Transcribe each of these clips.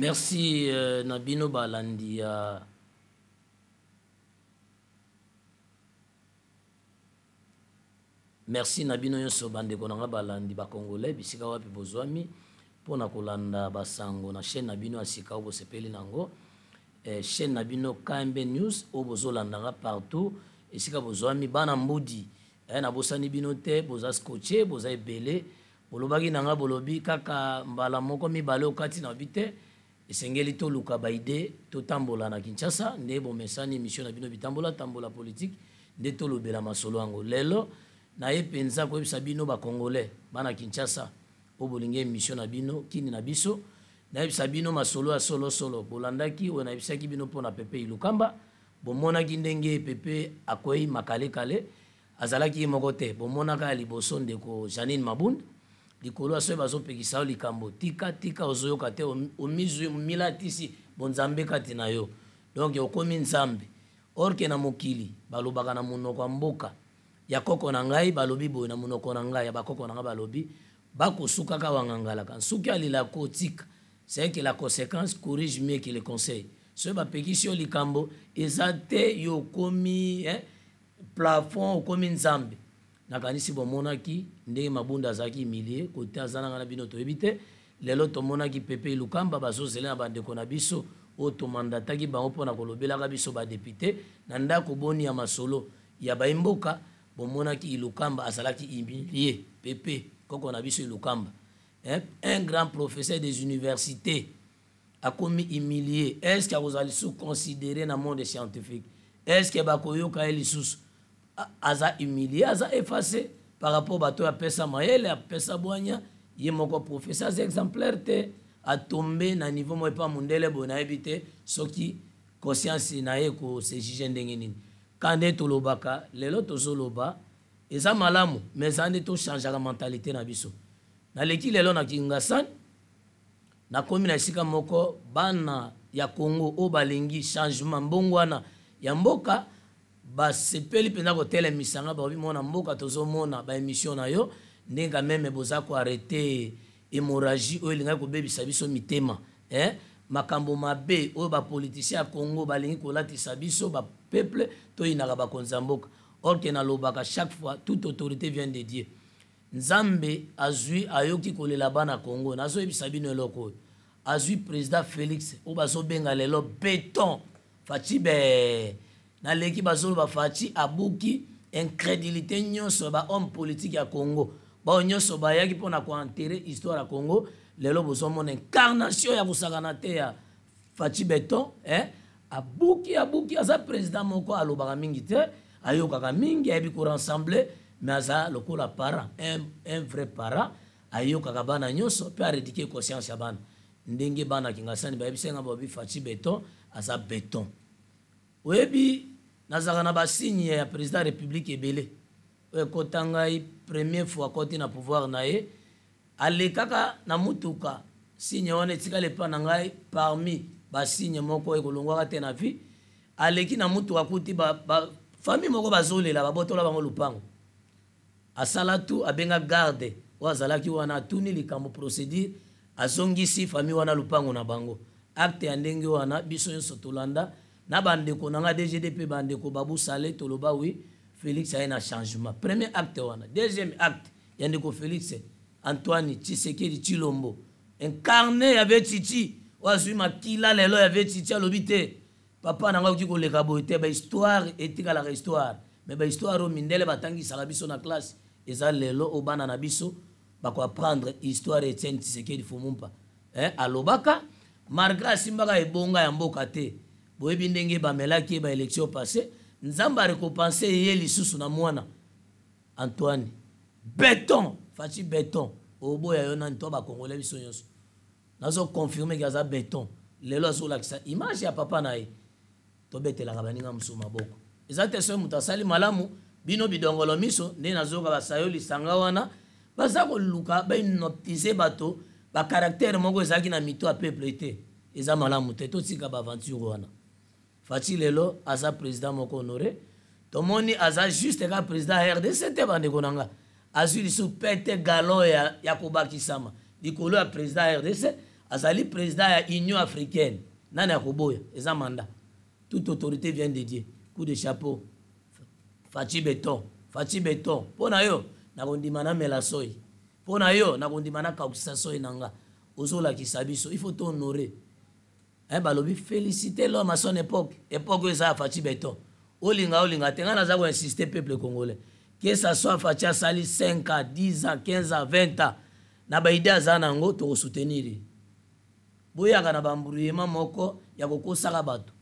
merci uh, na bino balandi ya euh. merci na bino nyonso bandeko na nga balandi bacongolais bisika wapi bozwami mpona kolanda basango na chaîne na bino ya sika oyo bosepeli na yango eh, chaîne na bino kmb news oyo bozolandanga partout esika bozwami bana mbudi eh, nabosani bino te boza scotche boza ebele bolobaki na nga bolobi kaka mbala moko mibale okati na obi te esengeli toluka baide totambola na kinshasa nde bomesani émission na bino bitambola tambola politike nde tolobela masolo yango lelo naye mpenza koyebisa bino bacongolais bana kinshasa oyo bolingi émission na bino kini na biso nayebisa bino masolo ya solosolo bolandaki oyo nayebisaki bino mpona pepe ilukamba bomonaki ndenge pepe akwei makalekale azalaki ye moko te bomonaka ya liboso ndeko janine mabunda likolo ya soki bazopekisa yo likambo tika tika ozoyoka te omilatisi bonzambe kati na yo donk okomi nzambe orke na mokili balobaka na monoko ya mboka ya koko na ngai balobi boye na monoko na ngai ya bakoko na ngai balobi bakosukaka wangangalaka nsuki alelako tika c'est que la conséquence corrige mieux que le conseil soki bapekisi yo likambo eza te yo okomi eh, plafond okomi nzambe nakanisi bomonaki ndenge mabunda azalaki milie kote aza nanga na bino toyebi te lelo tomonaki pepe lukamba bazozela na bandeko na biso oyo tomandataki bango mpona kolobelaka biso badepute na ndako boni ya masolo ya baimboka bomonaki ilukamba azalaki imilie pepe koko na biso ilukamba eh, un grand professeur des universités akomi imilie estce akozala lisusu considéré na monde scientifique estce bakoyoka ye lisusu aza humilie aza efase par rapport bato oyo apesa mayele apesa bwanya ye moko aprofese aza exemplaire te atombe na niveau moko epa mondele boye nayebi te soki conscience na ye ekose juge ndenge nini ka nde tolobaka lelo tozoloba eza malamu ma eza nde tochangeaka mentalité na biso naleki lelo na kingasani nakomi na esika moko bana ya congo oyo balingi changement mbongwana ya mboka basepeli mpenza kotelemisanga baobi mona mboka tozomona baemission na yo ndenge kameme boza koarete hémorragie oyo elingaki kobebisa biso mitema eh? makambo mabe oyo bapolitisien ya congo balingi kolatisa biso bapeple toyinaka bakonzi ya mboka orke nalobaka chaque fois toute autorité vient de dieu nzambe azwi ayoki kolela bana congo nazoyebisa bino eloko oyo azwi président félix oyo bazobenga lelo béton faci be naleki bazoloba faci abuki incrédilité nyonso ya bahomme politique ya congo bao nyonso bayaki mpona koenterre histoire ya congo lelo bozomona incarnation ya kosakana te ya faci beton eh? abuki abuki aza président moko alobaka mingi te ayokaka mingi ayebi korensemble mais aza lokola parent un, un vrai parent ayokaka bana nyonso mpe aredike conscience ya bana ndenge bana akingasani bayebisanga babi faci beton aza beton oyebi nazalaka na basigne ya président ya république ebele eh, oyo ekɔta ngai premier fois akɔti na pouvoir na ye alekaka na motuka signe wana etikali epa na ngai parmi basigne moko ekolongwaka te na vie aleki na motuka kuti famille moko bazolela babotola bango lupango asala tu abenga garde oyo azalaki wana atuni likambo procédure azongisi famille wana lupango na bango acte ya ndenge wana biso nyonso tolanda na bandeko na nga dgdp bandeko babusale toloba wi félix aye na changement premier acte wana deuxième acte ya ndeko félix antoine tshisekedi tshilombo incarne ya ve titi oyo oh, azwi makila lelo ya ve titi alobi te papa na ngai okoki koleka boye te bahistoire etikalaka histoire me bahistoire oyo mindele batangisaka biso na classe eza lelo oyo oh, bana na biso bakoapprendre histoire etienne tshisekedi fumumpa eh, alobaka malgré asimbaka ebonga ya mboka te boyebi ndenge bamelaki ye baelektio passe nzambe arekopanse ye lisusu na mwana antoine beton faci beton oboya yo nani to bakongole biso nyonso nazokonfirme ke aza beton lelo azolakisa image ya papa na ye tobetelaka baninga mosusu maboko eza te soki moto asali malamu bino bidongolo miso nde nazoyoka basayo lisanga wana baza koluka bainotize bato bakaraktere moko ezalaki na mito ya peuple te eza malamu te totika baaventure wana fati lelo aza président moko honore tomoni aza juste kaka président ya rdc te bandeko na nga azwi lisusu pete galo ya, ya kobakisama likolo ya président ya rdc azali président ya union africaine nani akoboya eza manda toute autorité vient de dieu coup de chapeau fati beton fati beton mpo na yo nakondima namela soi mpo na yo nakondima nakaukisa soi na nga ozolakisa biso ifo tohonore Eh, balobi félicité l'homme à son époque époque oyo ezala faci beton olinga olinga te ngai naza koinsiste peuple congolais ke sasoa faci asali 5 a 10 a 15 a 20 a na baide aza na yango tokosoutenir ye boyaka na bambrouillema moko ya kokosaka bato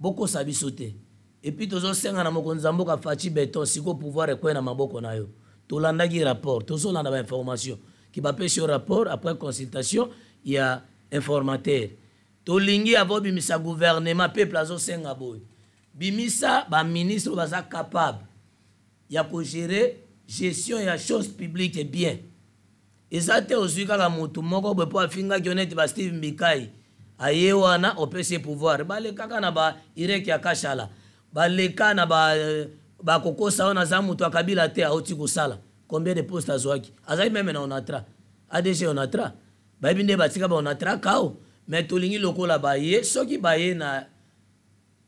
bokosa biso te epui tozosenga na mokonzi ya mboka faci beton siko pouvoir ekwei na maboko na yo tolandaki rapport tozolanda bainformation ki bapesi yo rapport après consultation ya informateur tolingi ya bobimisa guvernema peuple azosenga boye bimisa baministre oyo baza capable ya kogere gestion ya chose publique bien eza te ozwi kaka motu moko boye mpo afingaki oneti ba steve mbikai aye wana opesi pouvoir balekaka na bairek ya kashala baleka na bakokosa ba wana eh, aza motu akabila te auti kosala combien de poste azwaki azalaki meme na onatra adg onatra bayebi nde batika baonatra kao me tolingi lokola ceux soki baye na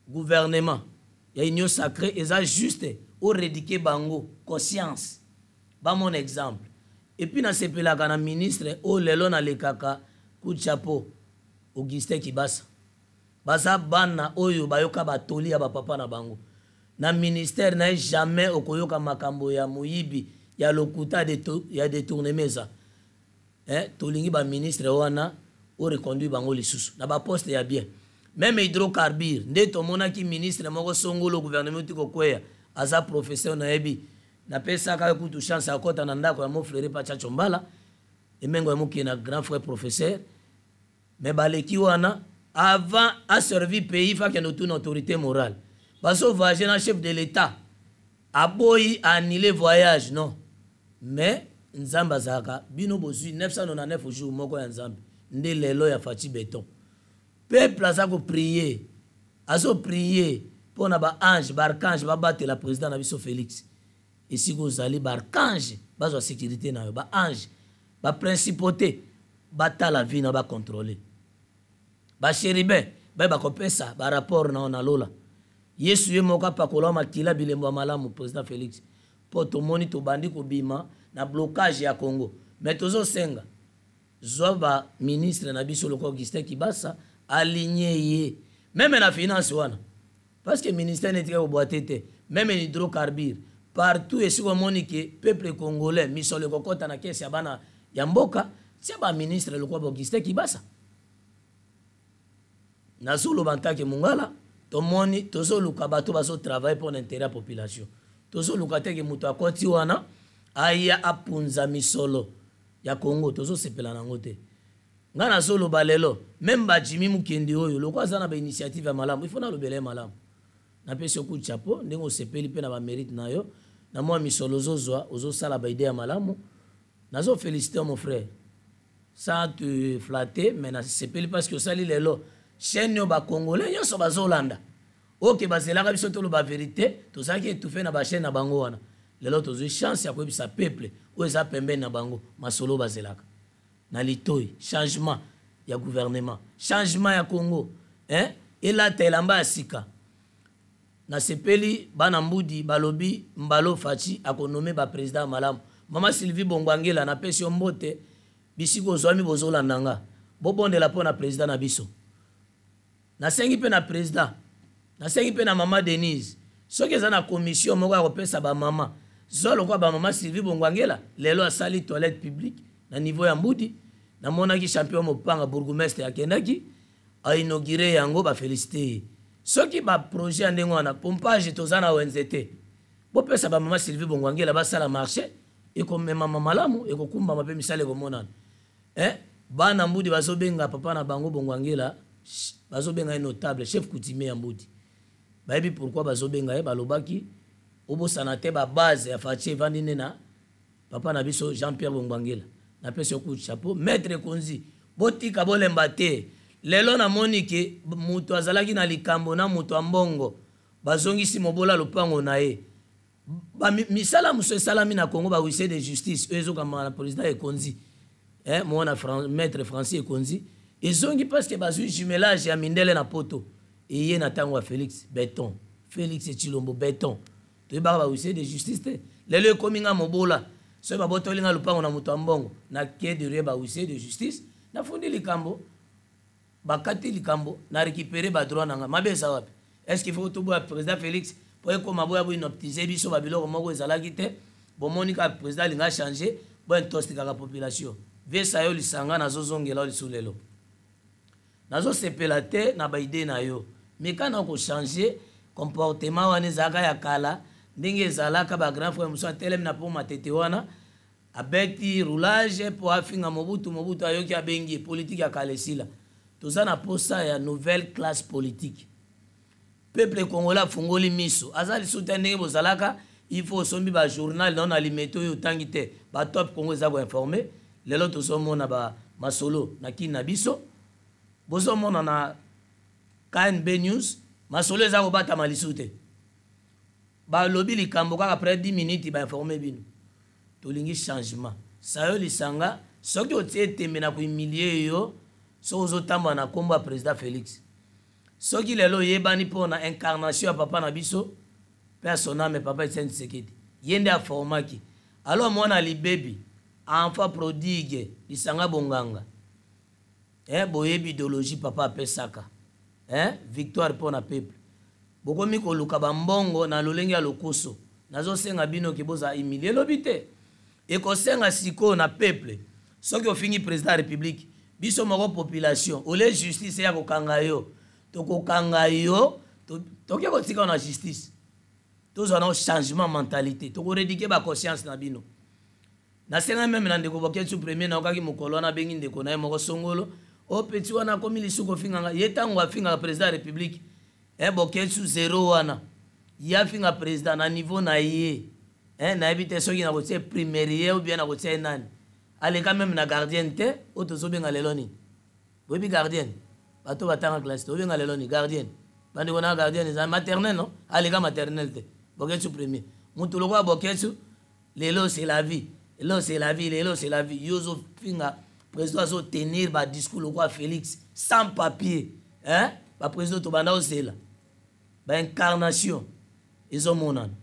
gouvernement y ya union sacré eza juste oredike bango conscience mon exemple epuis nasepelaka na ministre o oh, lelo nalekaka coup de chapeau qui basse. baza bana oyo oh, bayoka batoli ya papa na bango na ministère na jamais okoyoka makambo ya moyibi ya lokuta de ya détournemeza eh, hein, tolingi baministre wana oreconduire bango lisusu na baposte ya bien meme hydrocarbure nde tomonaki ministre moko songolo gouvernement ti kokweya aza professeur nayebi napesaka kutu chance akɔta na ndako ya mo fleuri pachacho mbala emengo ya mokili na grand frère professeur me baleki wana avant aservi pays fakende otuna autorité morale bazovoyage na chef de l'état aboyi anile voyage non mais nzambe azalaka bino bozwi 999 jour moko ya nzambe nde lelo ya faci beton peuple aza koprie azoprie mpo na baange baarkange babatela président na biso félix esika ozali baarkange bazwa sécurité na yo baange baprincipauté batala vi na bakontrole basheribin baye bakopesa barapport nao na lola yesu ye moko apakola makila bilembo ya malamu président félix mpo tomoni tobandi kobima na blocage ya congo me tozosenga zwa baministre na biso lokola augustin kibasa aligne ye meme na finance wana parceke ministère netika kobwate te meme na hydrocarbure partout esika omoni ke peuple congolais misolo ekokɔta na kese ya bana ya mboka tia baministre lokola baauguste kibasa nazoloba ntake mongala tomoni tozoluka bato bazotravaille mpo na intérêt ya population tozoluka teke moto akɔti wana aya apunza misolo ya congo tozosepela nango te ngai nazoloba lelo meme bajimi mokendi oyo lokwa aza na bainitiative ya malamu ifo nalobela ye malamu napesi yo coup chapeau ndenge osepeli mpe na bamérite na yo na mwa misolo ozozwa ozosala baide ya malamu nazofélicité mon frère sans te flatter mais nasepeli parce que osali lelo chaîne oyo bacongolais nyonso bazolanda oke bazelaka biso toloba vérité tozalaki étouffe na bachaîne na bango wana lelo tozwi chance ya koyebisa peuple oyo eza pembeni na bango masolo bazelaka na litoi changement ya gouvernement changement ya congo eh? elata elamba ya sika nasepeli bana mbudi balobi mbalo faci akonome bapresident ya malamu mama sylvie bongwangela napesi yo mbote bisika ozwami bozolanda nga bobondela mpo na président na biso nasengi mpe na président nasengi mpe na mama denise soki eza na commission moko ya kopesa bamama zo lokwa bamama sylvie bongwangela lelo asali toilette publique na niveau ya mbudi namonaki champion mopanga bourgmestre akendaki ainaugure yango bafelicite ye soki baprojet ya ndenge wana pompage toza na wenze te bopesa bamama sylvie bongwangela basala marché ekomemama malamu ekokumbama mpe misala ekomonana eh? bana mbudi bazobenga papa na bango bongwangela bazobenga ye notable chef coutumier ya mbudi bayebi pourkui bazobenga ye balobaki obosana te babase ya faci evandi nde na papa na biso jean pierre bongwangela napesi yo coup de chapeau maître konzi botika bolemba te lelo namoni ke moto azalaki na likambo na moto ya mbongo bazongisi mobola lopango na ye misala mosusu esalami na congo bahuissier de justice oyo ezokambama na président ekonzi eh, mona Fran maître francis ekonzi ezongi parceke bazwi jumelage ya mindele na poto eye na ntango ya félix beton félix ecilombo beton toyebaka bahuissier de justice te lelo ekomi nga mobola soki babotoli nga lupango na moto ya mbongo nake derie bahuissier de justice nafundi likambo bakati likambo narécupere badroit na nga mabe eza wapi est ce faut toboya président félix mpo ekóma boya boinoptize biso babiloko moko ezalaki te bomoni kaka président alinga achange bointosikaka population vesa yo lisanga nazozongela yo lisu lelo nazosepela te na baide na yo meka na kochange comportement wana ezalaka ya kala ndenge ezalaka bagrand frère mosusu atelemi na mpo matete wana abeti roulage mpo afinga mobutu mobutu ayoki abengi politike ya kala esila toza na posa ya nouvelle classe politique peuple congolais afungoli miso aza lisusu te ndenge bozalaka ifo osombi bajournal nao na limeto oyo otangi te batop congo eza koinforme lelo tozomona bamasolo na kini na biso bozomona na knb news masolo eza kobatama lisusu te balobi likambo kaka après 10 minutes bainforme bino tolingi changement sayo lisanga soki otie etembe na kohumilie yo soki ozotambola na nkombo ya président félix soki lelo oyebani mpona incarnation ya papa na biso mpe asoname papa etienne tisekedi ye nde aformaki alo mwana libebi enfant prodigue lisanga bonganga eh, boyebi idéologie papa apesaka eh? victoire mpona peuple bokomi koluka bambongo na lolenge ya lokusu nazosenga bino ke bozala humili elobi te ekosenga sikoyo na peuple soki ofingi président ya république biso moko population ole justice eya kokanga yo tokokanga yo toke kotika na justice tozwa nao changement mentalité tokoredike baconscience na bino nasenga meme na ndeko boketu premier naokaki mokolo wana abengi ndeko na ye moko songolo o peti wana akomi lisuku ofinganga ye ntango afingaka président ya république eboke eh, su zero wana ya finga président na niveau na ye eh, nayebi te soki na kotia primere ye ou bien na kotia nani aleka meme na gardienne te oyo tozobenga lelo nini boyebi gardienne bato batanga classe te obenga lelo nini gardienne bandeko na gardienne eza maternel no aleka maternel te bokesu premier mutu lokola bokesu lelo c'est la vie lelo c'est la vie lelo c'est la vie yo ozofinga président azotenir badiscours lokola félix sans papier eh? baprésident tobanda ozela baincarnation ezomonana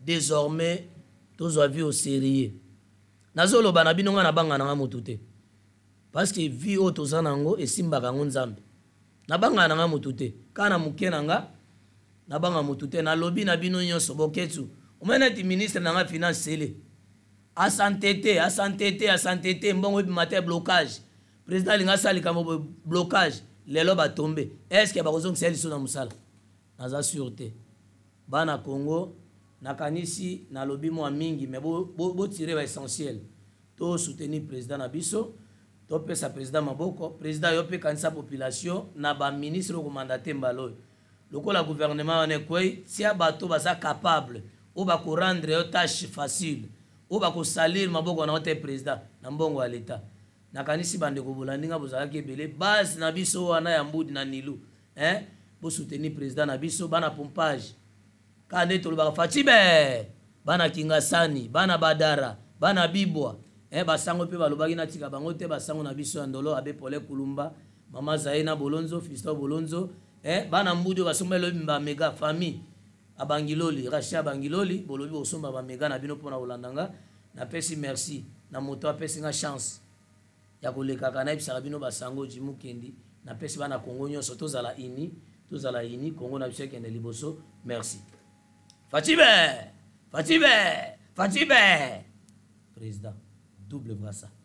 désormais tozwa vie au série nazoloba na bino ngai nabanga nanga motu te parceke vie oyo toza nango esimbaka yango nzambe nabanga nanga motu te kaka na moke na nga nabanga motu te nalobi na bino nyonso boketu omena ete ministre na nga finance sele asantete asantete asantete mbongo ebima te blocage président alingi asalikambo blocage lelo batombe estce bakozongisa ye liso na mosala naza sur te bana congo nakanisi nalobi mwa mingi me botire ba essentiel tosoutenir président na biso topesa président maboko président yo mpe kanisa population na baministre okomandate mbala oyo lokola gouvernement wana ekwei tia bato baza capable oyo bakorendre yo tâche facile oyo bakosalire maboko na yo te président na mbongo ya leta nakanisi bandeko bolandi nga bozalaki ebele base na biso wana ya mbudi na nilu eh? bosoutenir président na biso bana pompage kaka nde tolobaka fatibe bana kingasani bana badara bana bibwa eh, basango mpe balobaki natika bango te basango na biso ya ndolo abe pole kulumba mama zaye na bolonzo fiston bolonzo eh, bana mbudu basomba elobi bamega famille abangiloli rachi abangiloli bolobi bosomba bamega na bino mpona kolanda nga napesi merci na moto apesi nga chance ya kolekaka nayebisaka bino basango jimukendi napesi bana kongo nyonso tozala ini Tous à la ini kongo na et ekende liboso merci fatibe fatime, fatibe président double brassard.